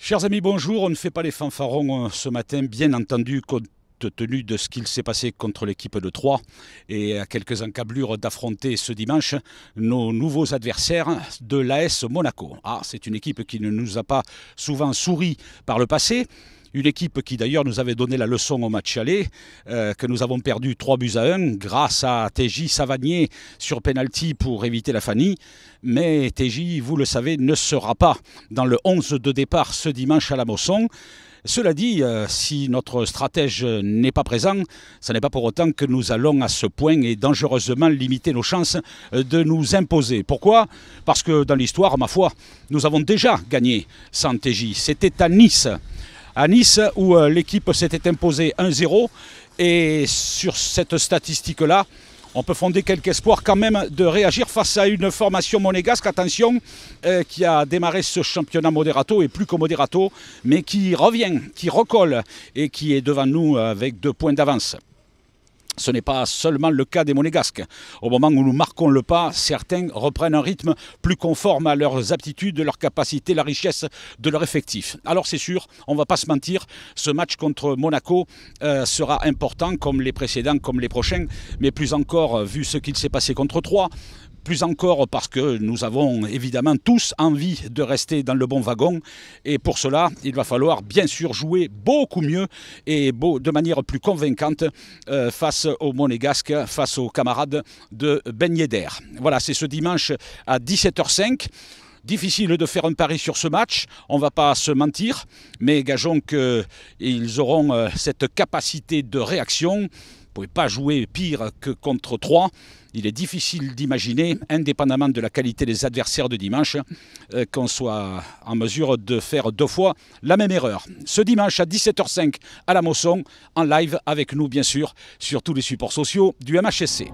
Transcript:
Chers amis, bonjour. On ne fait pas les fanfarons euh, ce matin, bien entendu, compte tenu de ce qu'il s'est passé contre l'équipe de Troyes et à quelques encablures d'affronter ce dimanche nos nouveaux adversaires de l'AS Monaco. Ah, c'est une équipe qui ne nous a pas souvent souri par le passé. Une équipe qui d'ailleurs nous avait donné la leçon au match aller, euh, que nous avons perdu 3 buts à 1 grâce à TJ Savagnier sur penalty pour éviter la fanny. Mais TJ, vous le savez, ne sera pas dans le 11 de départ ce dimanche à la Mosson. Cela dit, euh, si notre stratège n'est pas présent, ce n'est pas pour autant que nous allons à ce point et dangereusement limiter nos chances euh, de nous imposer. Pourquoi Parce que dans l'histoire, ma foi, nous avons déjà gagné sans TJ. C'était à Nice à Nice où euh, l'équipe s'était imposée 1-0. Et sur cette statistique-là, on peut fonder quelques espoirs quand même de réagir face à une formation monégasque, attention, euh, qui a démarré ce championnat moderato et plus que moderato, mais qui revient, qui recolle et qui est devant nous euh, avec deux points d'avance. Ce n'est pas seulement le cas des monégasques. Au moment où nous marquons le pas, certains reprennent un rythme plus conforme à leurs aptitudes, leurs capacités, la richesse de leur effectif. Alors c'est sûr, on ne va pas se mentir, ce match contre Monaco euh, sera important comme les précédents, comme les prochains, mais plus encore euh, vu ce qu'il s'est passé contre Troyes, plus encore parce que nous avons évidemment tous envie de rester dans le bon wagon. Et pour cela, il va falloir bien sûr jouer beaucoup mieux et de manière plus convaincante euh, face au Monégasque, face aux camarades de Ben Voilà, c'est ce dimanche à 17h05. Difficile de faire un pari sur ce match, on ne va pas se mentir, mais gageons qu'ils auront euh, cette capacité de réaction ne pouvez pas jouer pire que contre 3. Il est difficile d'imaginer, indépendamment de la qualité des adversaires de dimanche, euh, qu'on soit en mesure de faire deux fois la même erreur. Ce dimanche à 17h05 à la Mosson, en live avec nous bien sûr, sur tous les supports sociaux du MHSC.